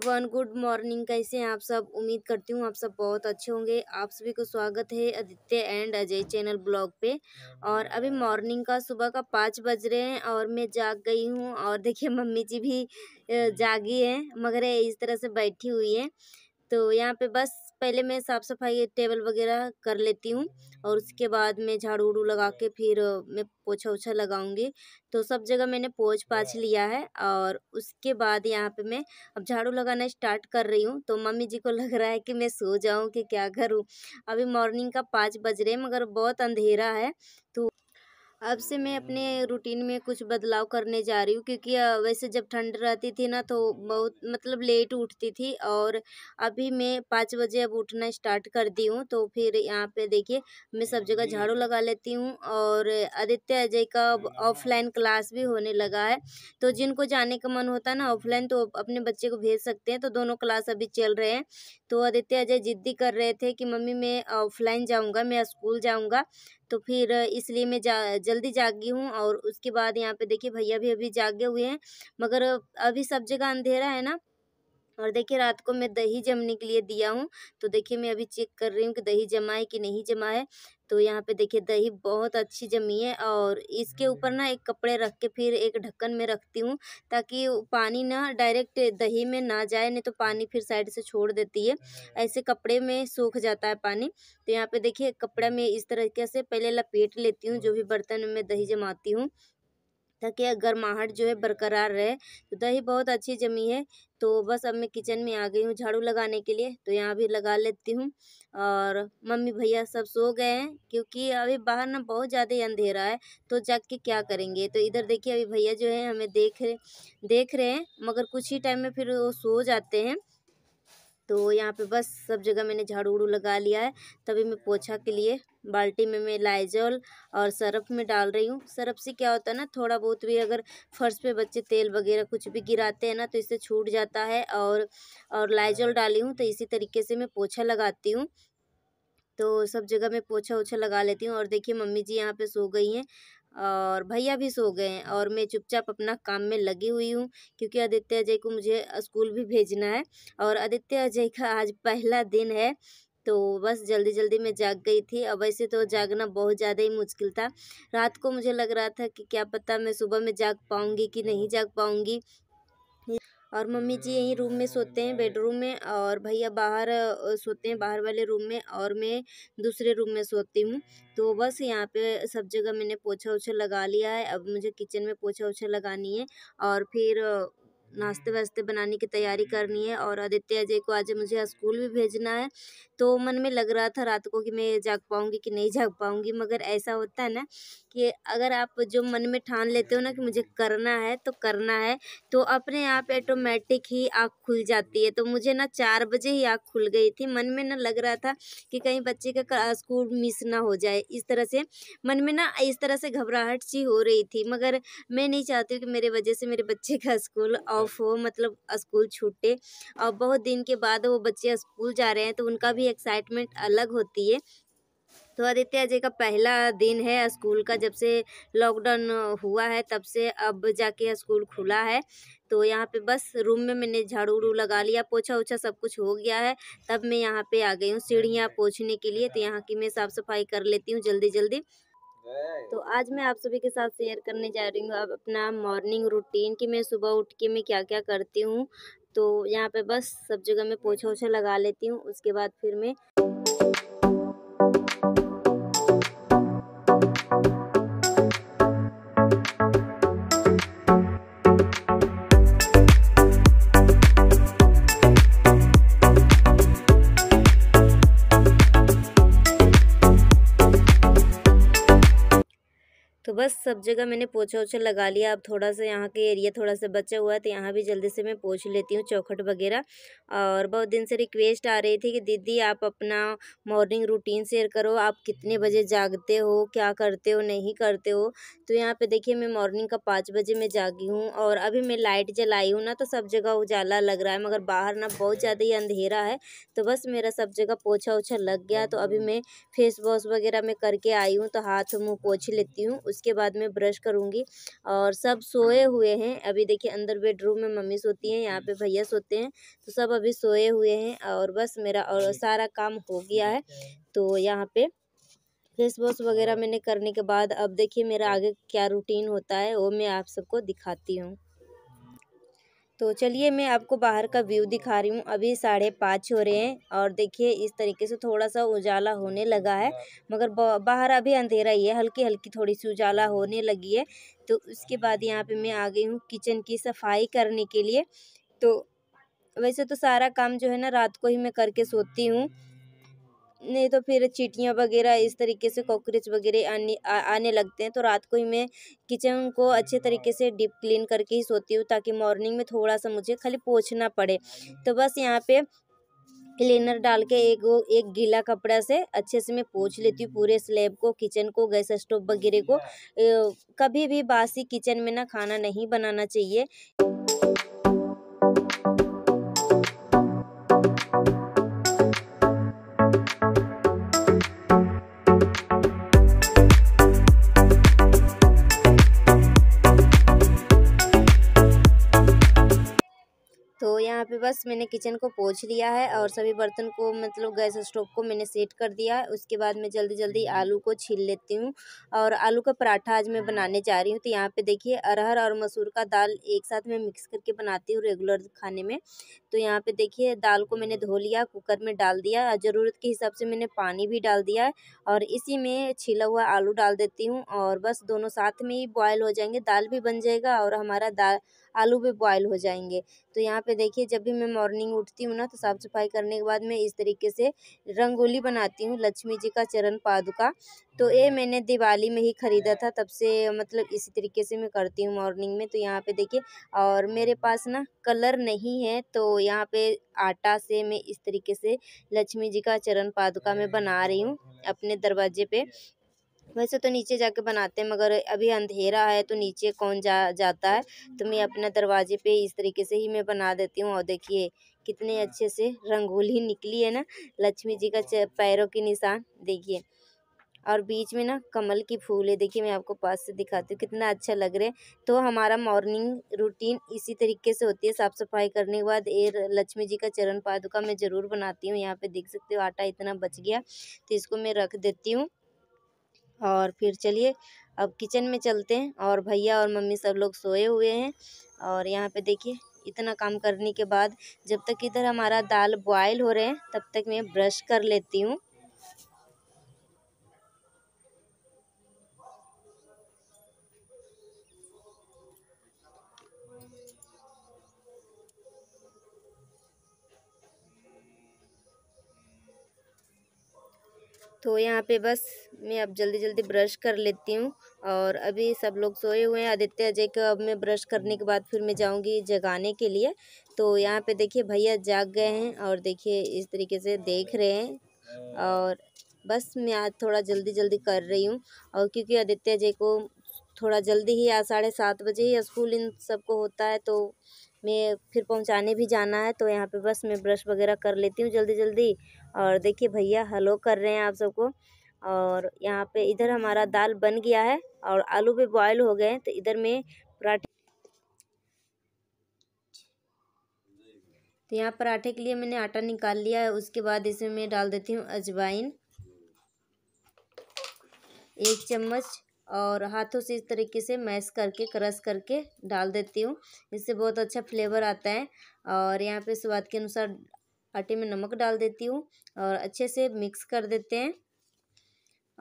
Everyone good morning कैसे हैं आप सब उम्मीद करती हूँ आप सब बहुत अच्छे होंगे आप सभी को स्वागत है Aditya and Ajay channel blog पे और अभी मॉर्निंग का सुबह का पाँच बज रहे हैं और मैं जाग गई हूँ और देखिए मम्मी जी भी जागी हैं मगर इस तरह से बैठी हुई है तो यहाँ पे बस पहले मैं साफ़ सफाई टेबल वगैरह कर लेती हूँ और उसके बाद मैं झाड़ू उड़ू लगा के फिर मैं पोछा ओछा लगाऊँगी तो सब जगह मैंने पोछ पाछ लिया है और उसके बाद यहाँ पे मैं अब झाड़ू लगाना स्टार्ट कर रही हूँ तो मम्मी जी को लग रहा है कि मैं सो जाऊँ कि क्या करूँ अभी मॉर्निंग का पाँच बज रहे मगर बहुत अंधेरा है तो अब से मैं अपने रूटीन में कुछ बदलाव करने जा रही हूँ क्योंकि वैसे जब ठंड रहती थी ना तो बहुत मतलब लेट उठती थी और अभी मैं पाँच बजे अब उठना स्टार्ट कर दी हूँ तो फिर यहाँ पे देखिए मैं सब जगह झाड़ू लगा लेती हूँ और आदित्य अजय का ऑफलाइन क्लास भी होने लगा है तो जिनको जाने का मन होता ना ऑफलाइन तो अपने बच्चे को भेज सकते हैं तो दोनों क्लास अभी चल रहे हैं तो आदित्य अजय जिद्दी कर रहे थे कि मम्मी मैं ऑफलाइन जाऊँगा मैं स्कूल जाऊँगा तो फिर इसलिए मैं जा जल्दी गई हूँ और उसके बाद यहाँ पे देखिए भैया भी अभी जागे हुए हैं मगर अभी सब जगह अंधेरा है ना और देखिए रात को मैं दही जमने के लिए दिया हूँ तो देखिए मैं अभी चेक कर रही हूँ कि दही जमा है कि नहीं जमा है तो यहाँ पे देखिए दही बहुत अच्छी जमी है और इसके ऊपर ना हम्म। एक कपड़े रख के फिर एक ढक्कन में रखती हूँ ताकि पानी ना डायरेक्ट दही में ना जाए नहीं तो पानी फिर साइड से छोड़ देती है ऐसे कपड़े में सूख जाता है पानी तो यहाँ पे देखिए कपड़ा में इस तरीके से पहले लपेट लेती हूँ जो भी बर्तन में दही जमाती हूँ ताकि गर्माहट जो है बरकरार रहे तो दही बहुत अच्छी जमी है तो बस अब मैं किचन में आ गई हूँ झाड़ू लगाने के लिए तो यहाँ भी लगा लेती हूँ और मम्मी भैया सब सो गए हैं क्योंकि अभी बाहर ना बहुत ज़्यादा अंधेरा है तो जग के क्या करेंगे तो इधर देखिए अभी भैया जो है हमें देख रहे देख रहे हैं मगर कुछ ही टाइम में फिर वो सो जाते हैं तो यहाँ पे बस सब जगह मैंने झाड़ू उड़ू लगा लिया है तभी मैं पोछा के लिए बाल्टी में मैं लाइजॉल और सरफ में डाल रही हूँ सरफ से क्या होता है ना थोड़ा बहुत भी अगर फर्श पे बच्चे तेल वगैरह कुछ भी गिराते हैं ना तो इससे छूट जाता है और और लाइजॉल डाली हूँ तो इसी तरीके से मैं पोछा लगाती हूँ तो सब जगह मैं पोछा ओछा लगा लेती हूँ और देखिए मम्मी जी यहाँ पर सो गई हैं और भैया भी सो गए हैं और मैं चुपचाप अपना काम में लगी हुई हूँ क्योंकि आदित्य अजय को मुझे स्कूल भी भेजना है और आदित्य अजय का आज पहला दिन है तो बस जल्दी जल्दी मैं जाग गई थी अब वैसे तो जागना बहुत ज़्यादा ही मुश्किल था रात को मुझे लग रहा था कि क्या पता मैं सुबह में जाग पाऊँगी कि नहीं जाग पाऊँगी और मम्मी जी यहीं रूम में सोते हैं बेडरूम में और भैया बाहर सोते हैं बाहर वाले रूम में और मैं दूसरे रूम में सोती हूँ तो बस यहाँ पे सब जगह मैंने पोछा ओछा लगा लिया है अब मुझे किचन में पोछा ओछा लगानी है और फिर नाश्ते वास्ते बनाने की तैयारी करनी है और आदित्य अजय को आज मुझे स्कूल भी भेजना है तो मन में लग रहा था रात को कि मैं जाग पाऊँगी कि नहीं जाग पाऊँगी मगर ऐसा होता है ना कि अगर आप जो मन में ठान लेते हो ना कि मुझे करना है तो करना है तो अपने आप ऑटोमेटिक ही आँख खुल जाती है तो मुझे ना चार बजे ही आँख खुल गई थी मन में ना लग रहा था कि कहीं बच्चे का स्कूल मिस ना हो जाए इस तरह से मन में ना इस तरह से घबराहट सी हो रही थी मगर मैं नहीं चाहती हूँ कि मेरे वजह से मेरे बच्चे का स्कूल और ऑफ हो मतलब स्कूल छूटे और बहुत दिन के बाद वो बच्चे स्कूल जा रहे हैं तो उनका भी एक्साइटमेंट अलग होती है तो आदित्य अजय का पहला दिन है स्कूल का जब से लॉकडाउन हुआ है तब से अब जाके स्कूल खुला है तो यहाँ पे बस रूम में मैंने झाड़ू उड़ू लगा लिया पोछा उछा सब कुछ हो गया है तब मैं यहाँ पे आ गई हूँ सीढ़ियाँ पोछने के लिए तो यहाँ की मैं साफ़ सफाई कर लेती हूँ जल्दी जल्दी तो आज मैं आप सभी के साथ शेयर करने जा रही हूँ अब अपना मॉर्निंग रूटीन कि मैं सुबह उठ के मैं क्या क्या करती हूँ तो यहाँ पे बस सब जगह मैं हम्म। पोछा ओछा लगा लेती हूँ उसके बाद फिर मैं बस सब जगह मैंने पोछा ओछा लगा लिया अब थोड़ा सा यहाँ के एरिया थोड़ा सा बचा हुआ है तो यहाँ भी जल्दी से मैं पोछ लेती हूँ चौखट वगैरह और बहुत दिन से रिक्वेस्ट आ रही थी कि दीदी आप अपना मॉर्निंग रूटीन शेयर करो आप कितने बजे जागते हो क्या करते हो नहीं करते हो तो यहाँ पर देखिए मैं मॉर्निंग का पाँच बजे मैं जागी हूँ और अभी मैं लाइट जलाई हूँ ना तो सब जगह उजाला लग रहा है मगर बाहर ना बहुत ज़्यादा ही अंधेरा है तो बस मेरा सब जगह पोछा ओछा लग गया तो अभी मैं फेस वॉश वगैरह मैं करके आई हूँ तो हाथ मुँह पोछ लेती हूँ उसके उसके बाद मैं ब्रश करूँगी और सब सोए हुए हैं अभी देखिए अंदर बेडरूम में मम्मी सोती हैं यहाँ पे भैया सोते हैं तो सब अभी सोए हुए हैं और बस मेरा और सारा काम हो गया है तो यहाँ पे फेस वॉश वगैरह हाँ। मैंने करने के बाद अब देखिए मेरा हाँ। आगे क्या रूटीन होता है वो मैं आप सबको दिखाती हूँ तो चलिए मैं आपको बाहर का व्यू दिखा रही हूँ अभी साढ़े पाँच हो रहे हैं और देखिए इस तरीके से थोड़ा सा उजाला होने लगा है मगर बाहर अभी अंधेरा ही है हल्की हल्की थोड़ी सी उजाला होने लगी है तो उसके बाद यहाँ पे मैं आ गई हूँ किचन की सफाई करने के लिए तो वैसे तो सारा काम जो है ना रात को ही मैं करके सोती हूँ नहीं तो फिर चीटियाँ वगैरह इस तरीके से कॉकरोच वगैरह आने आ, आने लगते हैं तो रात को ही मैं किचन को अच्छे तरीके से डीप क्लीन करके ही सोती हूँ ताकि मॉर्निंग में थोड़ा सा मुझे खाली पोछना पड़े तो बस यहाँ पे क्लीनर डाल के एक वो एक गीला कपड़ा से अच्छे से मैं पोछ लेती हूँ पूरे स्लेब को किचन को गैस स्टोव वगैरह को कभी भी बासी किचन में ना खाना नहीं बनाना चाहिए तो यहाँ पे बस मैंने किचन को पोछ लिया है और सभी बर्तन को मतलब गैस स्टोव को मैंने सेट कर दिया है उसके बाद मैं जल्दी जल्दी हम्म। आलू को छील लेती हूँ और आलू का पराठा आज मैं बनाने जा रही हूँ तो यहाँ पे देखिए अरहर और मसूर का दाल एक साथ मैं मिक्स करके बनाती हूँ रेगुलर खाने में तो यहाँ पर देखिए दाल को मैंने धो लिया कुकर में डाल दिया ज़रूरत के हिसाब से मैंने पानी भी डाल दिया है और इसी में छिला हुआ आलू डाल देती हूँ और बस दोनों साथ में ही बॉयल हो जाएंगे दाल भी बन जाएगा और हमारा दाल आलू भी बॉयल हो जाएंगे तो यहाँ पे देखिए जब भी मैं मॉर्निंग उठती हूँ ना तो साफ़ सफाई करने के बाद मैं इस तरीके से रंगोली बनाती हूँ लक्ष्मी जी का चरण पादुका तो ये हम्म। मैंने दिवाली में ही ख़रीदा था तब से मतलब इसी तरीके से मैं करती हूँ मॉर्निंग में तो यहाँ पे देखिए और मेरे पास ना कलर नहीं है तो यहाँ पे आटा से मैं इस तरीके से लक्ष्मी जी का चरण पादुका मैं बना रही हूँ अपने दरवाजे पे वैसे तो नीचे जाके बनाते हैं मगर अभी अंधेरा है तो नीचे कौन जा जाता है तो मैं अपना दरवाजे पे इस तरीके से ही मैं बना देती हूँ और देखिए कितने अच्छे से रंगोली निकली है ना लक्ष्मी जी का पैरों के निशान देखिए और बीच में ना कमल की फूल है देखिए मैं आपको पास से दिखाती हूँ कितना अच्छा लग रहा है तो हमारा मॉर्निंग रूटीन इसी तरीके से होती है साफ़ सफाई करने के बाद एयर लक्ष्मी जी का चरण पादुका मैं ज़रूर बनाती हूँ यहाँ पे देख सकते हो आटा इतना बच गया तो इसको मैं रख देती हूँ और फिर चलिए अब किचन में चलते हैं और भैया और मम्मी सब लोग सोए हुए हैं और यहाँ पे देखिए इतना काम करने के बाद जब तक इधर हमारा दाल बॉयल हो रहे हैं तब तक मैं ब्रश कर लेती हूँ तो यहाँ पे बस मैं अब जल्दी जल्दी ब्रश कर लेती हूँ और अभी सब लोग सोए हुए हैं आदित्य अजय को अब मैं ब्रश करने के बाद फिर मैं जाऊँगी जगाने के लिए तो यहाँ पे देखिए भैया जाग गए हैं और देखिए इस तरीके से देख रहे हैं और बस मैं आज थोड़ा जल्दी जल्दी कर रही हूँ और क्योंकि आदित्य अजय को थोड़ा जल्दी ही आज साढ़े सात बजे ही स्कूल इन सबको होता है तो मैं फिर पहुंचाने भी जाना है तो यहाँ पे बस मैं ब्रश वगैरह कर लेती हूँ जल्दी जल्दी और देखिए भैया हेलो कर रहे हैं आप सबको और यहाँ पे इधर हमारा दाल बन गया है और आलू भी बॉयल हो गए हैं तो इधर में पराठे तो यहाँ पराठे के लिए मैंने आटा निकाल लिया है उसके बाद इसमें मैं डाल देती हूँ अजवाइन एक चम्मच और हाथों से इस तरीके से मैश करके क्रश करके डाल देती हूँ इससे बहुत अच्छा फ्लेवर आता है और यहाँ पे स्वाद के अनुसार आटे में नमक डाल देती हूँ और अच्छे से मिक्स कर देते हैं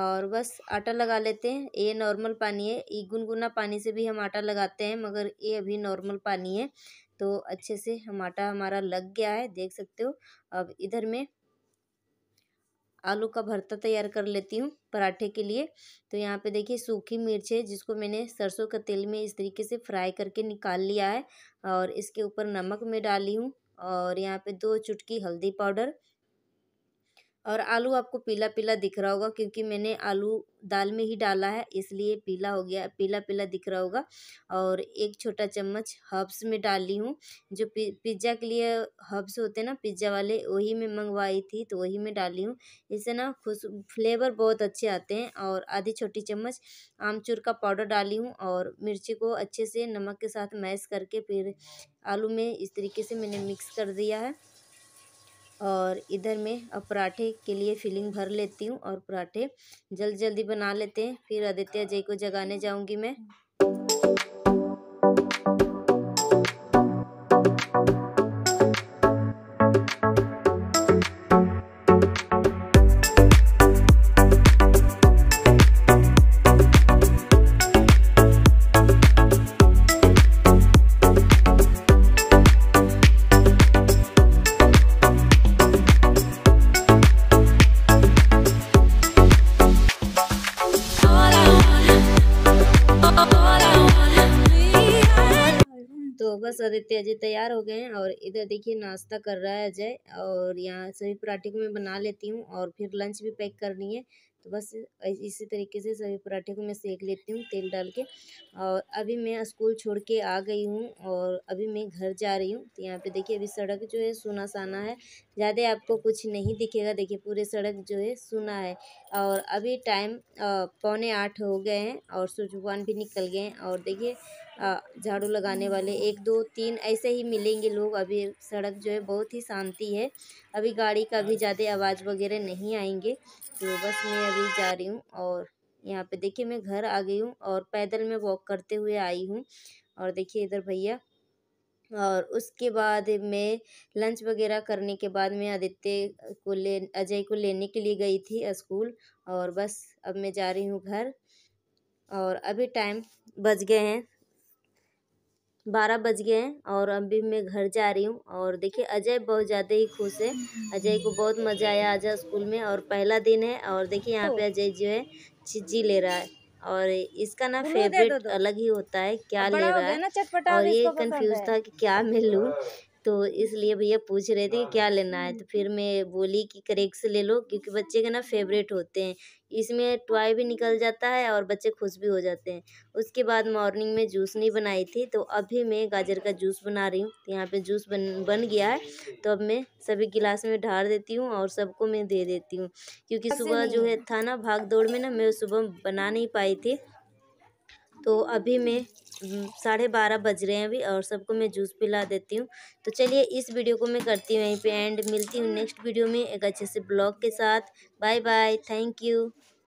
और बस आटा लगा लेते हैं ये नॉर्मल पानी है ये गुनगुना पानी से भी हम आटा लगाते हैं मगर ये अभी नॉर्मल पानी है तो अच्छे से हम आटा हमारा लग गया है देख सकते हो अब इधर में आलू का भरता तैयार कर लेती हूँ पराठे के लिए तो यहाँ पे देखिए सूखी मिर्च है जिसको मैंने सरसों के तेल में इस तरीके से फ्राई करके निकाल लिया है और इसके ऊपर नमक में डाली हूँ और यहाँ पे दो चुटकी हल्दी पाउडर और आलू आपको पीला पीला दिख रहा होगा क्योंकि मैंने आलू दाल में ही डाला है इसलिए पीला हो गया पीला पीला दिख रहा होगा और एक छोटा चम्मच हर्ब्स में डाली हूँ जो पि पिज्ज़ा के लिए हर्ब्स होते हैं ना पिज्ज़ा वाले वही में मंगवाई थी तो वही में डाली हूँ इससे ना खुश फ्लेवर बहुत अच्छे आते हैं और आधी छोटी चम्मच आमचूर का पाउडर डाली हूँ और मिर्ची को अच्छे से नमक के साथ मैश करके फिर आलू में इस तरीके से मैंने मिक्स कर दिया है और इधर में अब पराठे के लिए फिलिंग भर लेती हूँ और पराठे जल्दी जल्दी बना लेते हैं फिर आदित्य अजय को जगाने जाऊँगी मैं बस आदित्य अजय तैयार हो गए हैं और इधर देखिए नाश्ता कर रहा है अजय और यहाँ सभी पराठे को मैं बना लेती हूँ और फिर लंच भी पैक करनी है तो बस इसी तरीके से सभी पराठे को मैं सेक लेती हूँ तेल डाल के और अभी मैं स्कूल छोड़ के आ गई हूँ और अभी मैं घर जा रही हूँ तो यहाँ पे देखिए अभी सड़क जो है सुना साना है ज़्यादा आपको कुछ नहीं दिखेगा देखिए पूरे सड़क जो है सुना है और अभी टाइम पौने आठ हो गए हैं और सूर्य भगवान भी निकल गए हैं और देखिए झाड़ू लगाने वाले एक दो तीन ऐसे ही मिलेंगे लोग अभी सड़क जो है बहुत ही शांति है अभी गाड़ी का भी ज़्यादा आवाज़ वगैरह नहीं आएंगे तो बस मैं अभी जा रही हूँ और यहाँ पे देखिए मैं घर आ गई हूँ और पैदल में वॉक करते हुए आई हूँ और देखिए इधर भैया और उसके बाद मैं लंच वगैरह करने के बाद मैं आदित्य को ले अजय को लेने के लिए गई थी स्कूल और बस अब मैं जा रही हूँ घर और अभी टाइम बज गए हैं बारह बज गए हैं और अभी मैं घर जा रही हूँ और देखिए अजय बहुत ज़्यादा ही खुश है अजय को बहुत मज़ा आया आज स्कूल में और पहला दिन है और देखिए यहाँ पे अजय जो है छिज्जी ले रहा है और इसका ना फेवरेट अलग ही होता है क्या ले रहा है और ये कंफ्यूज था कि क्या मैं लूँ तो इसलिए भैया पूछ रहे थे कि हाँ, क्या लेना है तो हम्म। फिर मैं बोली कि करेक्स ले लो क्योंकि बच्चे के ना फेवरेट होते हैं इसमें टॉय भी निकल जाता है और बच्चे खुश भी हो जाते हैं उसके बाद मॉर्निंग में जूस नहीं बनाई थी तो अभी मैं गाजर का जूस बना रही हूँ तो यहाँ पे जूस बन बन गया है तो अब मैं सभी गिलास में ढार देती हूँ और सबको मैं दे देती हूँ क्योंकि सुबह जो है था ना भाग दौड़ में ना मैं सुबह बना नहीं पाई थी तो अभी मैं साढ़े बारह बज रहे हैं अभी और सबको मैं जूस पिला देती हूँ तो चलिए इस वीडियो को मैं करती हूँ यहीं पे एंड मिलती हूँ नेक्स्ट वीडियो में एक अच्छे से ब्लॉग के साथ बाय बाय थैंक यू